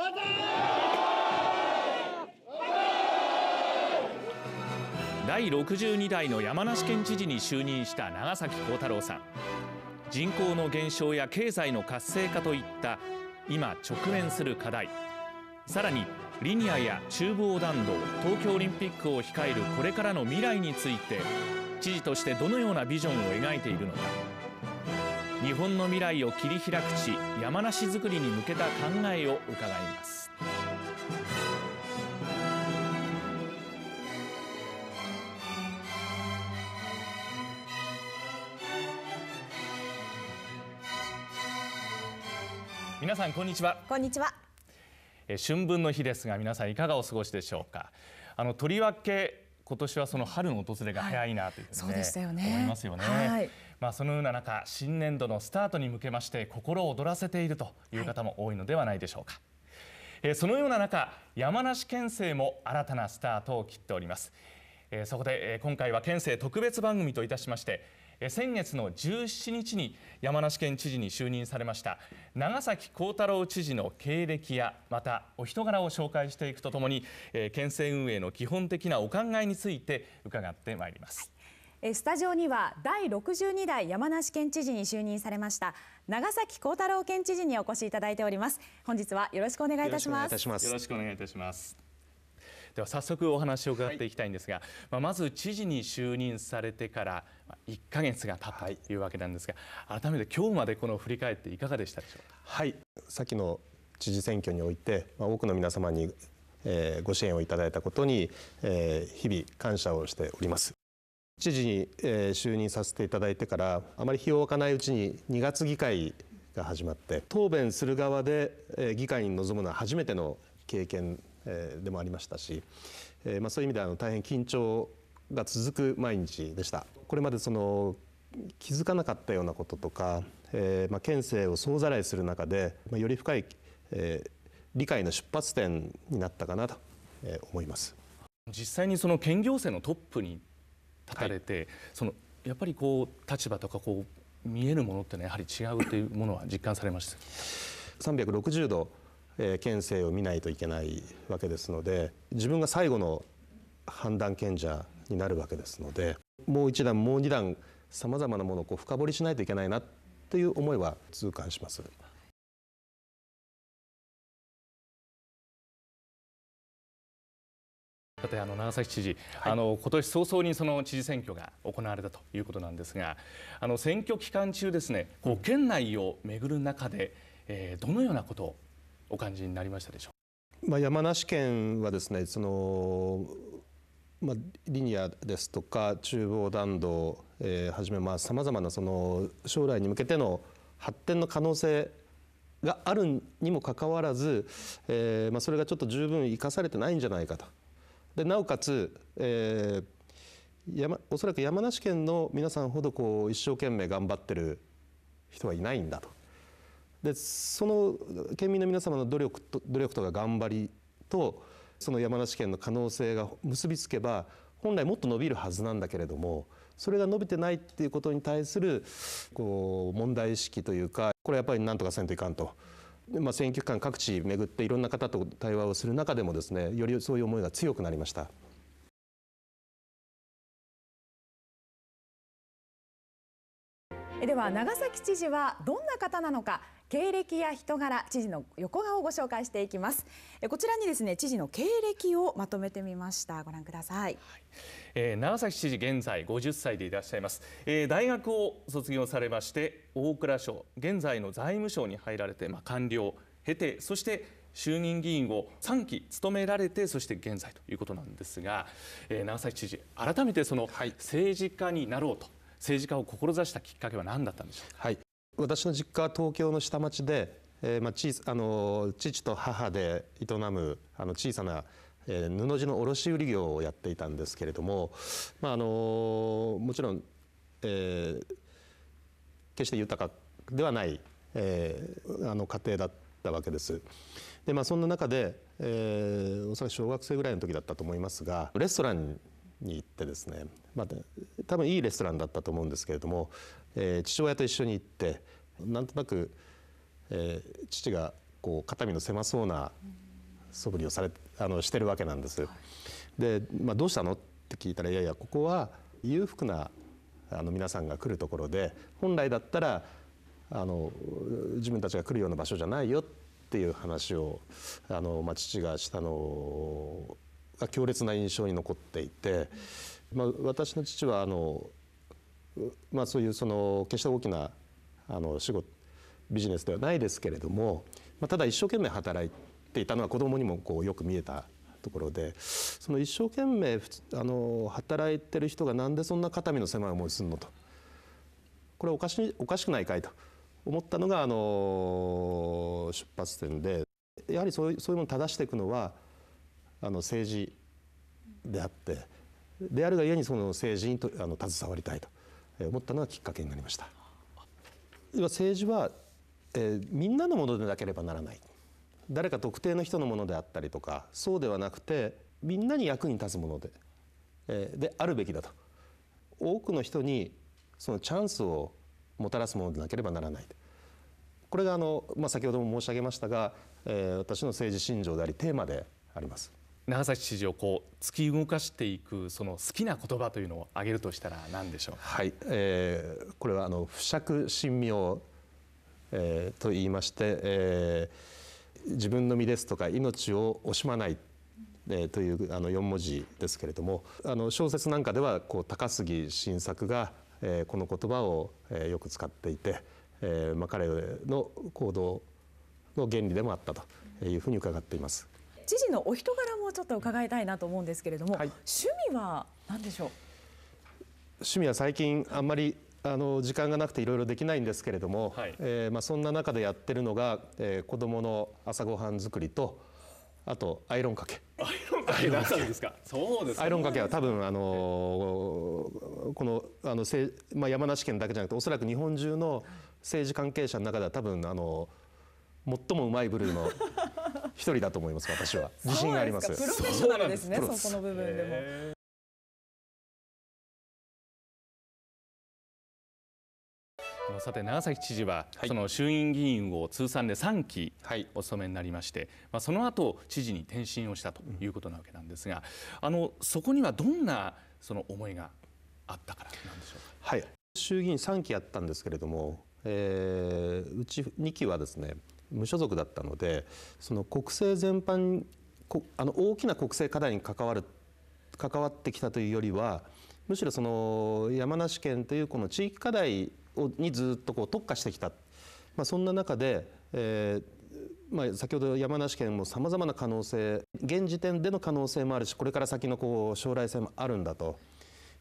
万歳第62代の山梨県知事に就任した長崎幸太郎さん人口の減少や経済の活性化といった今直面する課題さらにリニアや中房、弾道東京オリンピックを控えるこれからの未来について知事としてどのようなビジョンを描いているのか日本の未来を切り開く地山梨づくりに向けた考えを伺います皆さんこんにちはこんにちは春分の日ですが皆さんいかがお過ごしでしょうかあのとりわけ今年はその春の訪れが早いなというふうに、ねはい、ね思いますよね、はいまあ、そのような中新年度のスタートに向けまして心を躍らせているという方も多いのではないでしょうか、はい、えそのような中山梨県政も新たなスタートを切っておりますえそこで、え今回は県政特別番組といたしまして、先月の17日に山梨県知事に就任されました長崎幸太郎知事の経歴やまたお人柄を紹介していくとともに、県政運営の基本的なお考えについて伺ってまいります。スタジオには第62代山梨県知事に就任されました長崎幸太郎県知事にお越しいただいております本日はよろしくお願いいたしますよろしくお願いいたしますでは早速お話を伺っていきたいんですが、はい、まあ、まず知事に就任されてから1か月が経ったというわけなんですが、はい、改めて今日までこの振り返っていかがでしたでしょうかはいさっきの知事選挙において、まあ、多くの皆様にえー、ご支援をいただいたことに、えー、日々感謝をしております知事に、就任させていただいてからあまり日を置かないうちに2月議会が始まって答弁する側で、議会に臨むのは初めての経験、でもありましたし、そういう意味では大変緊張が続く毎日でした。これまでその気づかなかったようなこととか、えーまあ、県政を総ざらいする中で、まあ、より深い、えー、理解の出発点になったかなと思います。実際にその県行政のトップに立たれて、はい、そのやっぱりこう立場とかこう見えるものっての、ね、はやはり違うというものは実感されました360度、えー、県政を見ないといけないわけですので自分が最後の判断権者になるわけですのでもう一段もう二段さまざまなものをこう深掘りしないといけないなという思いは痛感します。さてあの長崎知事、はい、あの今年早々にその知事選挙が行われたということなんですが、あの選挙期間中ですね、こう県内を巡る中で、えー、どのようなことをお感じになりましたでしょうまあ山梨県はですね、そのまあリニアですとか中央弾道、えはじめまあさまざまなその将来に向けての発展の可能性があるにもかかわらず、えまあ、それがちょっと十分生かされてないんじゃないかとでなおかつ、えー、おそらく山梨県の皆さんほどこう一生懸命頑張ってる人はいないんだと。でその県民の皆様の努力と努力とか頑張りとその山梨県の可能性が結びつけば本来もっと伸びるはずなんだけれどもそれが伸びてないっていうことに対するこう問題意識というかこれやっぱりなんとかせんといかんと。まあ、選挙区間各地巡っていろんな方と対話をする中でもですねよりそういう思いが強くなりました。では長崎知事はどんな方なのか経歴や人柄知事の横顔をご紹介していきますこちらにですね知事の経歴をまとめてみましたご覧ください、はい、えー、長崎知事現在50歳でいらっしゃいます、えー、大学を卒業されまして大蔵省現在の財務省に入られてまあ官僚経てそして衆議院議員を3期務められてそして現在ということなんですが、えー、長崎知事改めてその政治家になろうと、はい、政治家を志したきっかけは何だったんでしょうか。はい私の実家は東京の下町で、えーまあ、あの父と母で営むあの小さな、えー、布地の卸売業をやっていたんですけれども、まあ、あのもちろん、えー、決して豊かではない、えー、あの家庭だったわけです。でまあ、そんな中で、えー、おそらく小学生ぐらいの時だったと思いますがレストランに行ってですね、まあ、多分いいレストランだったと思うんですけれどもえー、父親と一緒に行ってなんとなく、えー、父がこう肩身の狭そうな素振りをされあのしてるわけなんです。で、まあ、どうしたのって聞いたらいやいやここは裕福なあの皆さんが来るところで本来だったらあの自分たちが来るような場所じゃないよっていう話をあの、まあ、父がしたのが強烈な印象に残っていて、まあ、私の父はあのまあ、そういうその決して大きなあの仕事ビジネスではないですけれども、まあ、ただ一生懸命働いていたのは子どもにもこうよく見えたところでその一生懸命あの働いてる人がなんでそんな肩身の狭い思いするのとこれおかしおかしくないかいと思ったのがあの出発点でやはりそういうそういうものを正していくのはあの政治であってであるがゆえにその政治にとあの携わりたいと。思ったのがきっかけになりました。政治は、えー、みんなのものでなければならない誰か特定の人のものであったりとかそうではなくてみんなに役に立つもので,、えー、であるべきだと多くの人にそのチャンスをもたらすものでなければならないこれがあの、まあ、先ほども申し上げましたが、えー、私の政治信条でありテーマであります。長崎知事をこう突き動かしていくその好きな言葉というのを挙げるとしたら何でしょうはい、えー、これはあの不釈神妙、えー、と言いまして、えー、自分の身ですとか命を惜しまない、えー、というあの4文字ですけれどもあの小説なんかではこう高杉晋作が、えー、この言葉を、えー、よく使っていて、えーまあ、彼の行動の原理でもあったというふうに伺っています。知事のお人柄もちょっと伺いたいなと思うんですけれども、はい、趣味は何でしょう趣味は最近あんまりあの時間がなくていろいろできないんですけれども、はい、えー、まあ、そんな中でやってるのが、えー、子どもの朝ごはん作りとあとアイロンかけ。アイロンかけアイロンかけは多分あのこのあのせまあ山梨県だけじゃなくておそらく日本中の政治関係者の中では多分あの最もうまい部類の一人だと思います、私は。自信があります。すプロフェッショナルですね、そこの部分でも。さて長崎知事は、その衆院議員を通算で3期お務めになりまして、まあ、その後知事に転身をしたということなわけなんですが、あのそこにはどんなその思いがあったからなんでしょうか、はい、衆議院3期やったんですけれども、えー、うち2期はですね無所属だったのでその国政全般あの大きな国政課題に関わる関わってきたというよりはむしろその山梨県というこの地域課題をにずっとこう特化してきた、まあ、そんな中で、えー、まあ、先ほど山梨県もさまざまな可能性現時点での可能性もあるしこれから先のこう将来性もあるんだと。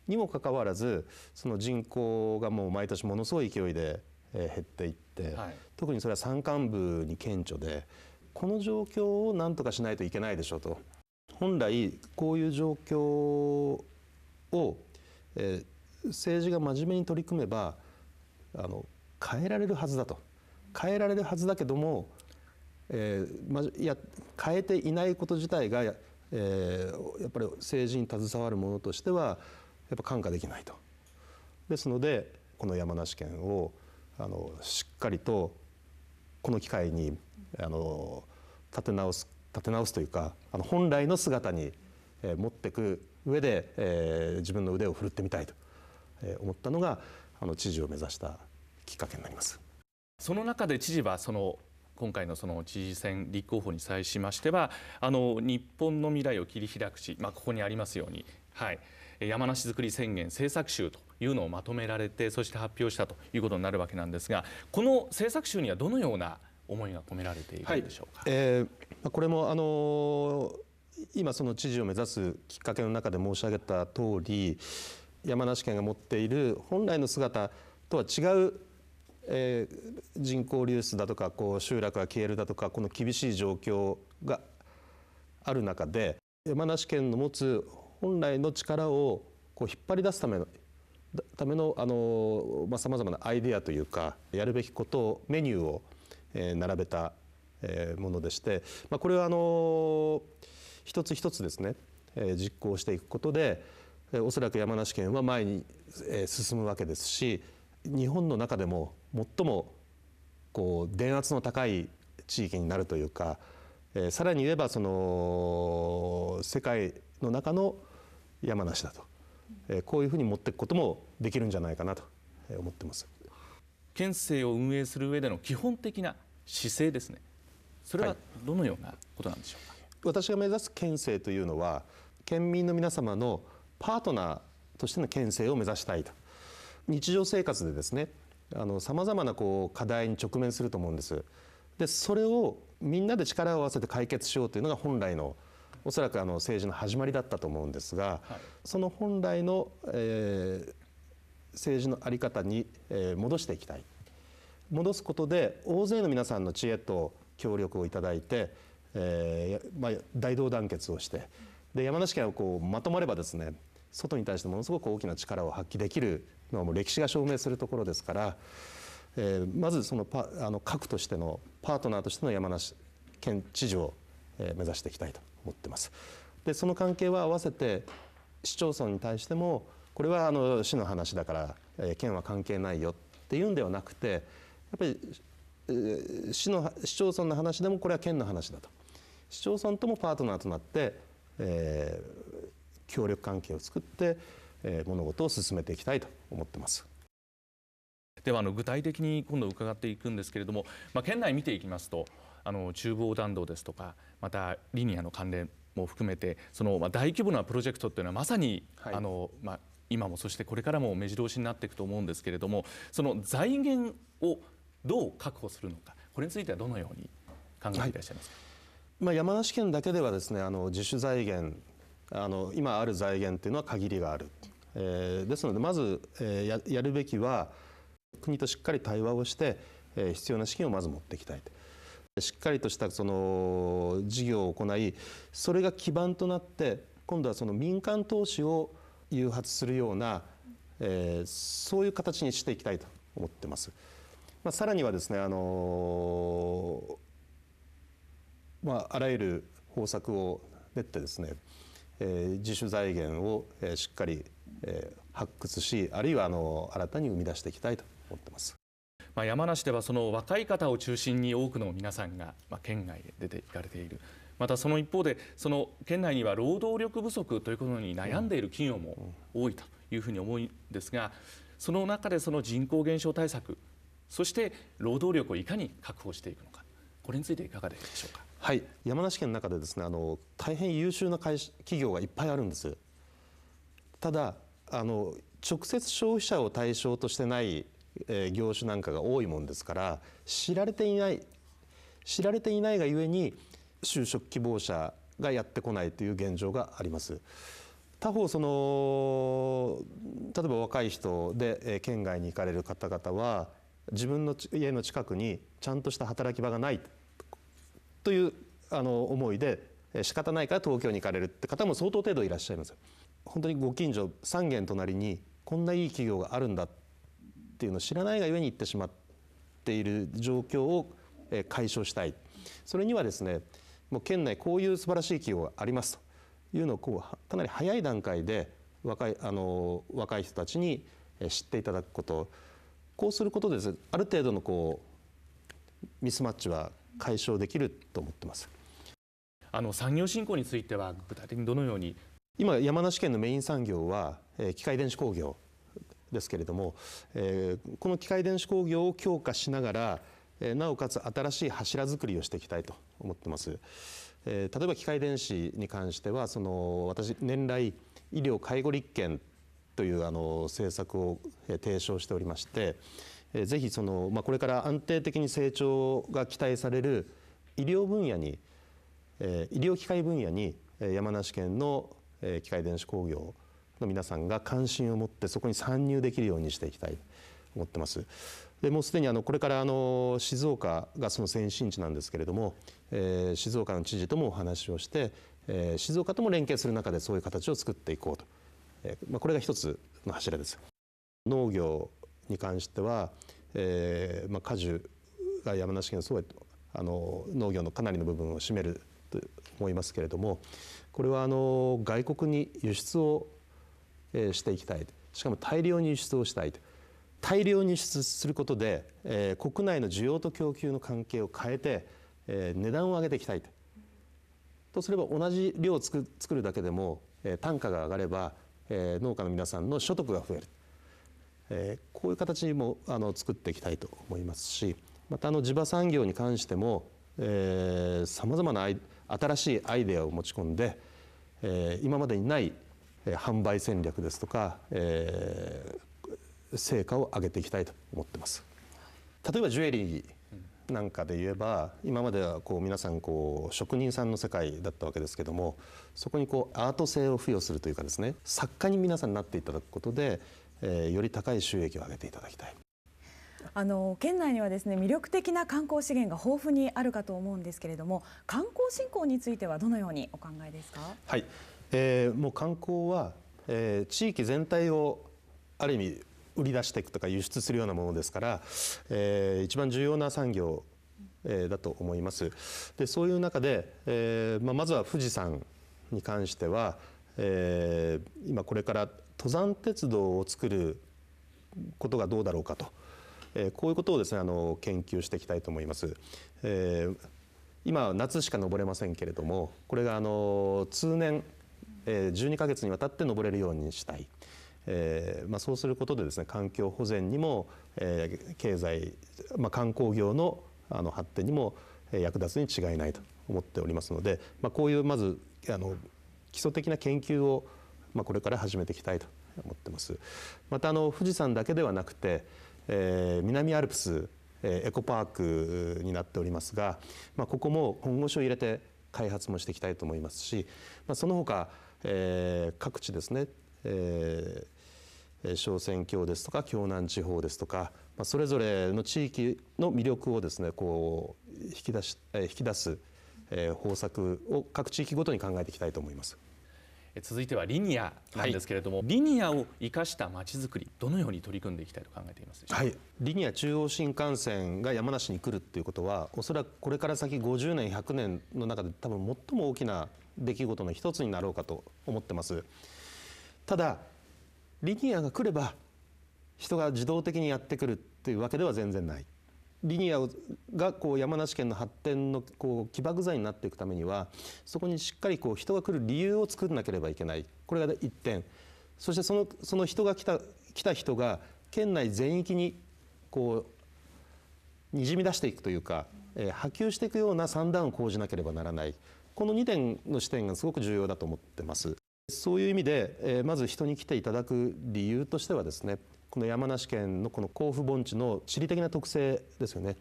にもかかわらずその人口がもう毎年ものすごい勢いで減っていって、はい、特にそれは山間部に顕著でこの状況を何とかしないといけないでしょうと本来こういう状況を、えー、政治が真面目に取り組めばあの変えられるはずだと変えられるはずだけども、えーま、いや変えていないこと自体が、えー、やっぱり政治に携わるものとしてはやっぱ看過できないと。ですのでこの山梨県をあのしっかりとこの機会にあの立て直す立て直すというかあの本来の姿に、えー、持っていく上で、えー、自分の腕を振るってみたいと思ったのがあの知事を目指したきっかけになります。その中で知事はその今回のその知事選立候補に際しましてはあの日本の未来を切り開くし、まあ、ここにありますように、はい、山梨づくり宣言政策集というのをまとめられてそして発表したということになるわけなんですがこの政策集にはどのような思いが込められているんでしょうか。はい、えー、これもあの今その知事を目指すきっかけの中で申し上げた通り山梨県が持っている本来の姿とは違うえー、人口流出だとかこう集落が消えるだとかこの厳しい状況がある中で山梨県の持つ本来の力をこう引っ張り出すためのためのあのまあさまざまなアイデアというかやるべきことをメニューを、え並べた、えものでして、まあ、これはあの一つ一つですね、え実行していくことで、えおそらく山梨県は前に、え進むわけですし日本の中でも最もこう電圧の高い地域になるというか、えー、さらに言えばその世界の中の山梨だと、えー、こういうふうに持っていくこともできるんじゃないかなと思ってます。県政を運営する上での基本的な姿勢ですね。それはどのようなことなんでしょうか。はい、私が目指す県政というのは県民の皆様のパートナーとしての県政を目指したいと。日常生活でですねあの様々なこう課題に直面すると思うんです。でそれをみんなで力を合わせて解決しようというのが本来のおそらくあの政治の始まりだったと思うんですが、はい、その本来の、えー、政治の在り方に、えー、戻していきたい戻すことで大勢の皆さんの知恵と協力をいただいて、えーまあ、大同団結をしてで山梨県をこうまとまればですね外に対してものすごく大きな力を発揮できるのはもう歴史が証明するところですから、えー、まずそのパあの核としてのパートナーとしての山梨県知事を、え目指していきたいと思ってます。でその関係は合わせて市町村に対してもこれはあの市の話だから、え県は関係ないよっていうんではなくてやっぱり、市の市町村の話でもこれは県の話だと市町村ともパートナーとなって、えー、協力関係を作って物事を進めていきたいと思ってます。ではあの具体的に今度伺っていくんですけれども、まあ、県内見ていきますとあの中央弾道ですとかまたリニアの関連も含めてその大規模なプロジェクトっていうのはまさに、はい、あのまあ、今もそしてこれからも目白押しになっていくと思うんですけれどもその財源をどう確保するのかこれについてはどのように考えていらっしゃいますか、はい、まあ、山梨県だけではですねあの自主財源あの今ある財源というのは限りがある、えー、ですのでまず、えー、やるべきは国としっかり対話をして、えー、必要な資金をまず持っていきたいしっかりとしたその事業を行いそれが基盤となって今度はその民間投資を誘発するような、えー、そういう形にしていきたいと思ってます。まあ、さらにはですね、あのまあ、あらゆる方策を練ってですね自主財源を、しっかり、発掘しあるいはあの新たに生み出していきたいと思ってます。まあ、山梨ではその若い方を中心に多くの皆さんが、まあ、県外へ出て行かれているまたその一方でその県内には労働力不足ということに悩んでいる企業も多いというふうに思うんですがその中でその人口減少対策そして労働力をいかに確保していくのかこれについていかがでしょうか。はい、山梨県の中でですねあの大変優秀な会社企業がいっぱいあるんです。ただあの直接消費者を対象としてない、えー、業種なんかが多いもんですから知られていない知られていないがゆえに就職希望者がやってこないという現状があります。他方その例えば若い人で、え県外に行かれる方々は自分の家の近くにちゃんとした働き場がないというあの思いで仕方ないから東京に行かれるって方も相当程度いらっしゃいます。本当にご近所3軒隣にこんないい企業があるんだっていうのを知らないがゆえに行ってしまっている状況を解消したいそれにはですねもう県内こういう素晴らしい企業がありますというのをこうかなり早い段階で若いあの若い人たちに知っていただくことこうすることでです、ね、ある程度のこうミスマッチは解消できると思ってます。あの産業振興については具体的にどのように今山梨県のメイン産業は、機械電子工業ですけれども、この機械電子工業を強化しながら、なおかつ新しい柱作りをしていきたいと思ってます。例えば機械電子に関してはその私年来医療介護立憲というあの政策を提唱しておりまして。えぜひその、まあ、これから安定的に成長が期待される医療分野に、え医療機械分野に山梨県の機械電子工業の皆さんが関心を持ってそこに参入できるようにしていきたいと思ってます。でもうすでにあのこれからあの静岡がその先進地なんですけれども、えー、静岡の知事ともお話をして、えー、静岡とも連携する中でそういう形を作っていこうと、えーまあ、これが一つの柱です。農業に関しては、えーまあ、果樹が山梨県すごとあの農業のかなりの部分を占めると思いますけれどもこれはあの外国に輸出を、えしていきたいしかも大量に輸出をしたいと大量に輸出することで、えー、国内の需要と供給の関係を変えて、えー、値段を上げていきたいと。とすれば同じ量を作るだけでも、え単価が上がれば、え農家の皆さんの所得が増えるえこういう形もあの作っていきたいと思いますしまたあの地場産業に関してもさまざまな新しいアイデアを持ち込んで、え今までにない販売戦略ですとか、え成果を上げていきたいと思ってます。例えばジュエリーなんかで言えば今まではこう皆さんこう職人さんの世界だったわけですけどもそこにこうアート性を付与するというかですね作家に皆さんなっていただくことでえー、より高い収益を上げていただきたい。あの県内にはですね魅力的な観光資源が豊富にあるかと思うんですけれども観光振興についてはどのようにお考えですか、はいえー、もう観光は、えー、地域全体をある意味売り出していくとか輸出するようなものですから、えー、一番重要な産業、えー、だと思います。でそういう中で、えーまあ、まずは富士山に関しては、えー、今これから登山鉄道を作ることがどうだろうかと、えー、こういうことをですねあの研究していきたいと思います。えー、今夏しか登れませんけれどもこれがあの通年、えー、12ヶ月にわたって登れるようにしたい。えーまあ、そうすることでですね環境保全にも、えー、経済、まあ、観光業のあの発展にも役立つに違いないと思っておりますので、まあ、こういうまずあの基礎的な研究をまあ、これから始めていきたいと思ってますまたあの富士山だけではなくて、えー、南アルプス、えー、エコパークになっておりますが、まあ、ここも本腰を入れて開発もしていきたいと思いますし、まあ、その他、えー、各地ですね、えー、小仙峡ですとか京南地方ですとか、まあ、それぞれの地域の魅力をですねこう引き出し引き出す、え方策を各地域ごとに考えていきたいと思います。続いてはリニアなんですけれども、はい、リニアを生かしたまちづくりどのように取り組んでいきたいと考えていますはい、リニア中央新幹線が山梨に来るということはおそらくこれから先50年100年の中で多分最も大きな出来事の一つになろうかと思ってますただリニアが来れば人が自動的にやってくるというわけでは全然ないリニアがこう山梨県の発展のこう起爆剤になっていくためにはそこにしっかりこう人が来る理由を作らなければいけないこれが1点そしてそのその人が来た来た人が県内全域にこうにじみ出していくというか、えー、波及していくような算段を講じなければならないこの2点の視点がすごく重要だと思ってます。そういう意味で、えー、まず人に来ていただく理由としてはですねこの山梨県のこの甲府盆地の地理的な特性ですよね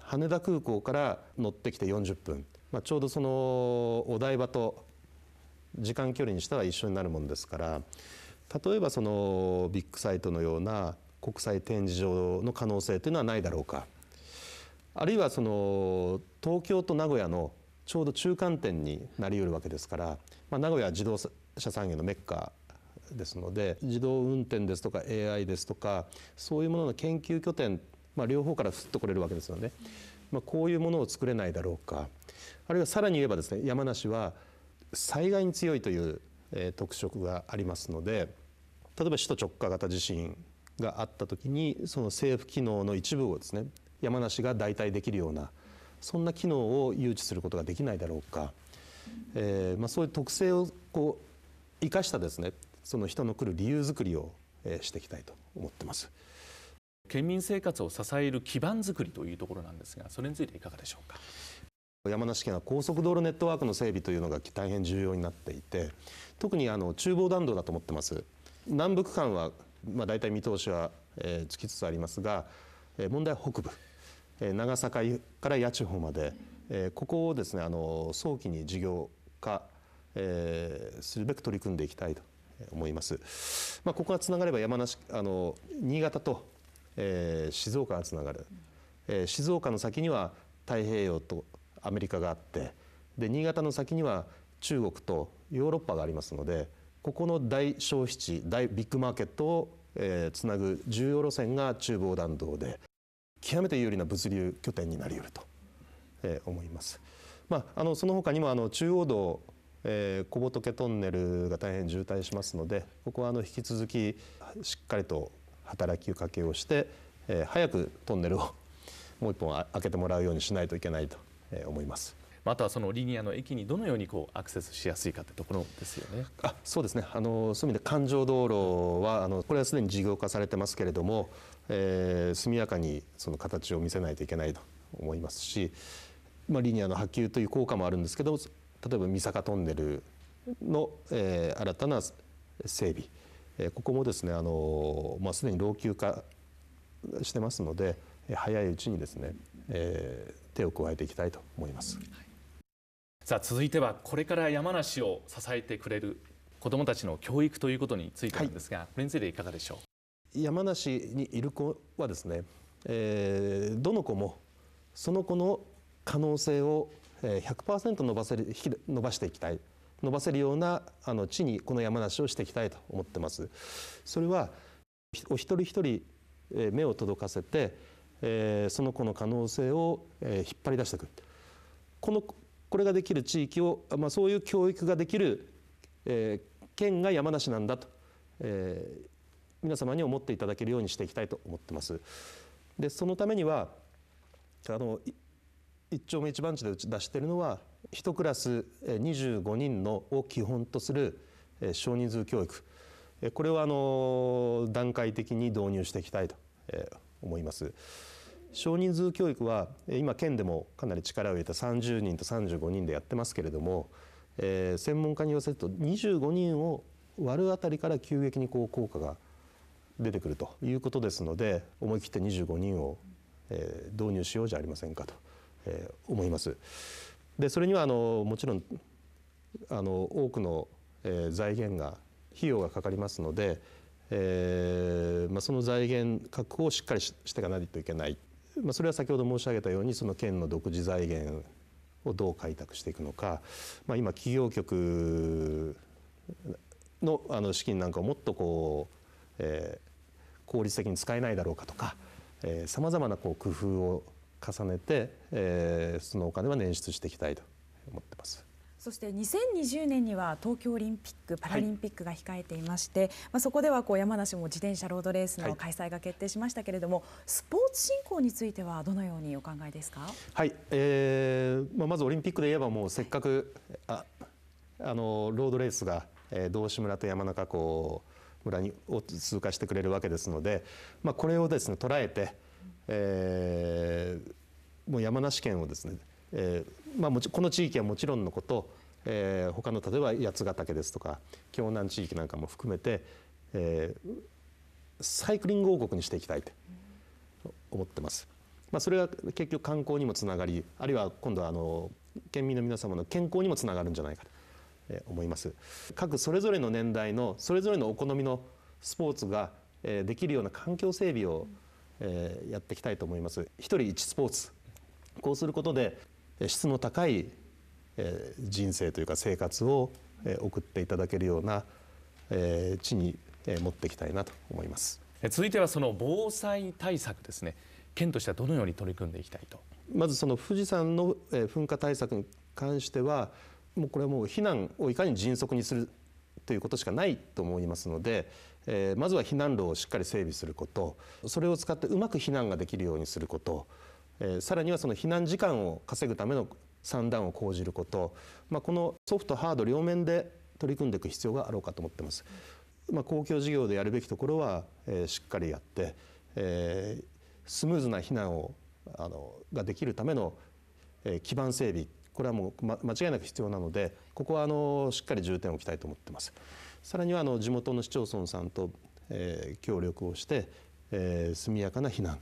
羽田空港から乗ってきて40分、まあ、ちょうどそのお台場と時間距離にしたら一緒になるもんですから例えばそのビッグサイトのような国際展示場の可能性というのはないだろうかあるいはその東京と名古屋のちょうど中間点になりうるわけですから、まあ、名古屋は自動車産業のメッカですので自動運転ですとか AI ですとかそういうものの研究拠点、まあ、両方からふっとこれるわけですよね。まあ、こういうものを作れないだろうかあるいはさらに言えばですね山梨は災害に強いという、え特色がありますので例えば首都直下型地震があった時にその政府機能の一部をですね山梨が代替できるようなそんな機能を誘致することができないだろうか、えーまあ、そういう特性をこう生かしたですねその人の来る理由づくりをしていきたいと思ってます県民生活を支える基盤づくりというところなんですがそれについていかがでしょうか山梨県は高速道路ネットワークの整備というのが大変重要になっていて特にあの中房弾道だと思ってます南部区間はまあ大体見通しはつきつつありますが問題は北部長坂から八千穂までここをですねあの早期に事業化するべく取り組んでいきたいと思います。まあ、ここがつながれば山梨あの新潟と、えー、静岡がつながる、えー、静岡の先には太平洋とアメリカがあってで新潟の先には中国とヨーロッパがありますのでここの大消費地大ビッグマーケットを、えー、つなぐ重要路線が中房弾道で極めて有利な物流拠点になりうると、えー、思います。まあ、あのその他にもあの中央道えー、小仏トンネルが大変渋滞しますのでここはあの引き続きしっかりと働きかけをして、えー、早くトンネルをもう一本開けてもらうようにしないといけないと思います。あとはそのリニアの駅にどのようにこうアクセスしやすいかってところですよね。あ、そうですね。あのそういう意味で環状道路はあのこれはすでに事業化されてますけれども、えー、速やかにその形を見せないといけないと思いますし、まあ、リニアの波及という効果もあるんですけど例えば三坂トンネルの、えー、新たな整備、えー、ここもですねあの、まあ、すでに老朽化してますので早いうちにですね、えー、手を加えていきたいと思います。さあ続いてはこれから山梨を支えてくれる子どもたちの教育ということについてなんですが、はい、これについていかがでしょう山梨にいる子はですね、えー、どの子もその子の可能性を100%伸ばせる伸ばしていきたい伸ばせるようなあの地にこの山梨をしていきたいと思ってます。それはお一人一人目を届かせて、その子の可能性を、引っ張り出していくこのこれができる地域を、まあ、そういう教育ができる、県が山梨なんだと、皆様に思っていただけるようにしていきたいと思ってます。でそのためにはあの1丁目一番地で打ち出しているのは一クラス25人のを基本とする少人数教育これはあの段階的に導入していきたいと思います。少人数教育は今県でもかなり力を入れた30人と35人でやってますけれども、専門家に言わせると25人を割るあたりから急激にこう効果が出てくるということですので思い切って25人を、導入しようじゃありませんかと。えー、思います。でそれにはあのもちろんあの多くの、えー、財源が費用がかかりますので、えーまあ、その財源確保をしっかりししていかないといけない、まあ、それは先ほど申し上げたようにその県の独自財源をどう開拓していくのか、まあ、今企業局のあの資金なんかをもっとこう、えー、効率的に使えないだろうかとかさまざまなこう工夫を重ねて、えー、そのお金は捻出していきたいと思ってます。そして2020年には東京オリンピック・パラリンピックが控えていまして、はい、まあ、そこではこう山梨も自転車ロードレースの開催が決定しましたけれども、はい、スポーツ振興についてはどのようにお考えですか、はいえーまあ、まずオリンピックで言えばもうせっかく、ああのロードレースが、えー、道志村と山中湖村にを通過してくれるわけですので、まあ、これをですね捉えて、えーもう山梨県をですね、えーまあ、もちこの地域はもちろんのこと、えー、他の例えば八ヶ岳ですとか京南地域なんかも含めて、えー、サイクリング王国にしていきたいと思ってます。まあ、それは結局観光にもつながりあるいは今度はあの県民の皆様の健康にもつながるんじゃないかと思います。各それぞれの年代のそれぞれのお好みのスポーツができるような環境整備をやっていきたいと思います。一人一スポーツこうすることで質の高い人生というか生活を送っていただけるような地に持っていきたいなと思います続いてはその防災対策ですね県としてはどのように取り組んでいきたいとまずその富士山の噴火対策に関してはもうこれはもう避難をいかに迅速にするということしかないと思いますので、えまずは避難路をしっかり整備することそれを使ってうまく避難ができるようにすることえー、さらにはその避難時間を稼ぐための算段を講じること、まあ、このソフトハード両面で取り組んでいく必要があろうかと思ってます。まあ、公共事業でやるべきところは、えー、しっかりやって、えー、スムーズな避難をあのができるための、えー、基盤整備これはもう、間違いなく必要なのでここはあのしっかり重点を置きたいと思ってます。さらにはあの地元の市町村さんと、えー、協力をして、えー、速やかな避難、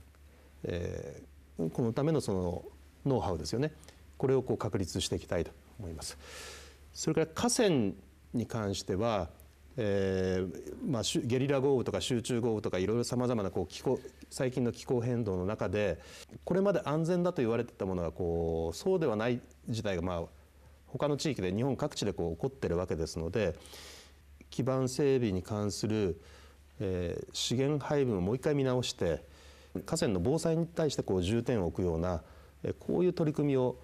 えー、このためのそのノウハウですよねこれをこう確立していきたいと思います。それから河川に関しては、えーまあ、ゲリラ豪雨とか集中豪雨とかいろいろさまざまなこう気候最近の気候変動の中でこれまで安全だと言われてたものがこうそうではない事態がまあ他の地域で日本各地でこう起こってるわけですので基盤整備に関する、えー、資源配分をもう一回見直して河川の防災に対してこう重点を置くようなこういう取り組みを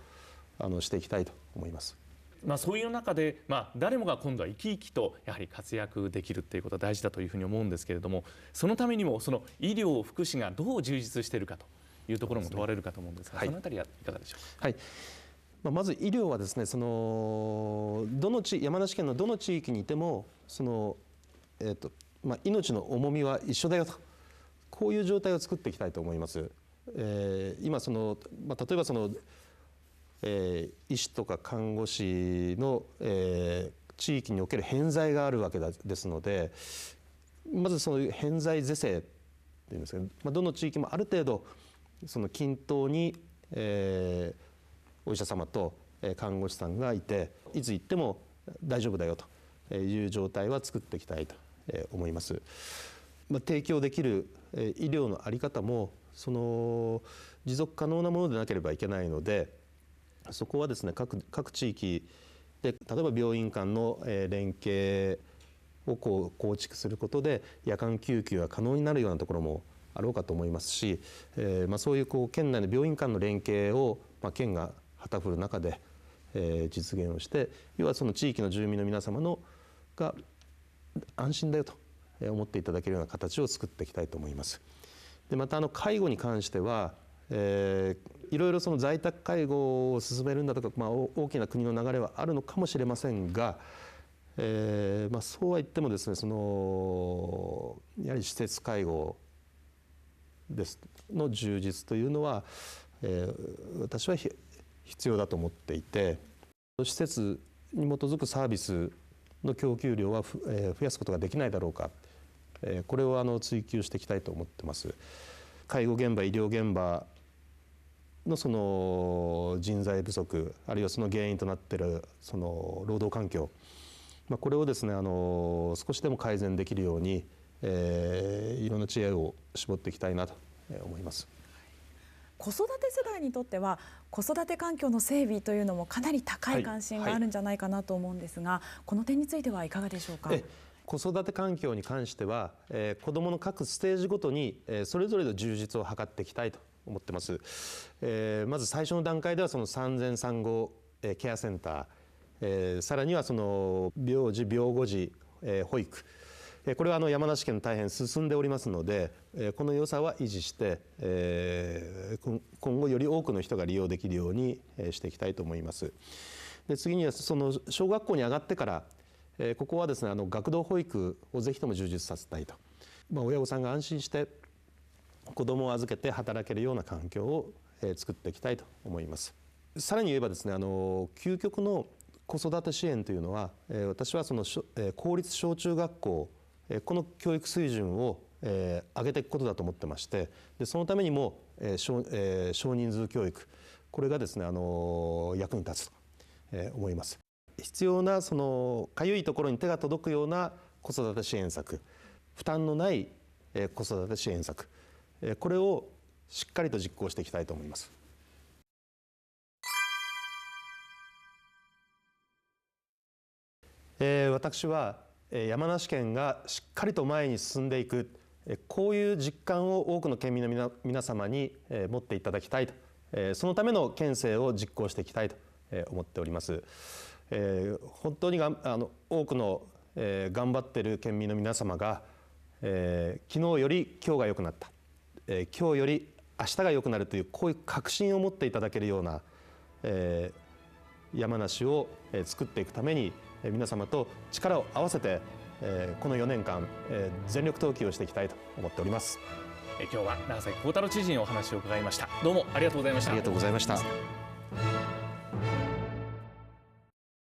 あのしていきたいと思います。まあ、そういう中で、まあ、誰もが今度は生き生きとやはり活躍できるということは大事だというふうに思うんですけれどもそのためにもその医療福祉がどう充実しているかというところも問われるかと思うんですが、はそのあたりはいかがでしょうか。はいままず医療はですねそのどの地山梨県のどの地域にいてもその、えーとまあ、命の重みは一緒だよとこういう状態を作っていきたいと思います。えー、今その、まあ、例えばその、えー、医師とか看護師の、えー、地域における偏在があるわけですのでまずその偏在是正っていうんですけど、まあ、どの地域もある程度その均等に、えー、お医者様と看護師さんがいていつ行っても大丈夫だよという状態は作っていきたいと思います。まあ、提供できる医療の在り方もその持続可能なものでなければいけないのでそこはですね各各地域で例えば病院間の連携をこう構築することで夜間救急が可能になるようなところもあろうかと思いますし、えー、まあ、そういうこう県内の病院間の連携を、まあ、県が旗振る中で、えー、実現をして要はその地域の住民の皆様のが安心だよと思っていただけるような形を作っていきたいと思います。でまたあの介護に関してはえー、いろいろその在宅介護を進めるんだとか、まあ、大きな国の流れはあるのかもしれませんが、えーまあ、そうは言ってもですねそのやはり施設介護ですの充実というのは、えー、私は必要だと思っていて施設に基づくサービスの供給量は、えー、増やすことができないだろうかこれをあの追求していきたいと思ってます。介護現場医療現場のその人材不足あるいはその原因となっているその労働環境、まあ、これをですねあの少しでも改善できるように、えー、いろんな知恵を絞っていきたいなと思います。子育て世代にとっては子育て環境の整備というのもかなり高い関心があるんじゃないかなと思うんですが、はいはい、この点についてはいかがでしょうか。子育て環境に関しては、えー、子どもの各ステージごとに、えー、それぞれの充実を図っていきたいと思ってます、えー、まず最初の段階ではその産前産後、えー、ケアセンター、えー、さらにはその病児病後児、えー、保育これはあの山梨県大変進んでおりますのでこの良さは維持して、え今後より多くの人が利用できるようにしていきたいと思います。で次にはその小学校に上がってからえここはですねあの学童保育をぜひとも充実させたいと、まあ、親御さんが安心して子どもを預けて働けるような環境を、え作っていきたいと思います。さらに言えばですねあの究極の子育て支援というのは、え私はその、え公立小中学校、えこの教育水準を、え上げていくことだと思ってましてでそのためにも、少え少人数教育これがですねあの役に立つと、え思います。必要なそのかゆいところに手が届くような子育て支援策負担のない子育て支援策これをしっかりと実行していきたいと思います。私は山梨県がしっかりと前に進んでいくこういう実感を多くの県民の皆様に持っていただきたいとそのための県政を実行していきたいと思っております。えー、本当にがあの多くの、えー、頑張っている県民の皆様が、えー、昨日より今日が良くなった、えー、今日より明日が良くなるというこういう確信を持っていただけるような、えー、山梨を、作っていくために、皆様と力を合わせて、えー、この4年間、えー、全力投球をしていきたいと思っております。今日は長崎幸太郎知事にお話を伺いました。どうもありがとうございました。ありがとうございました。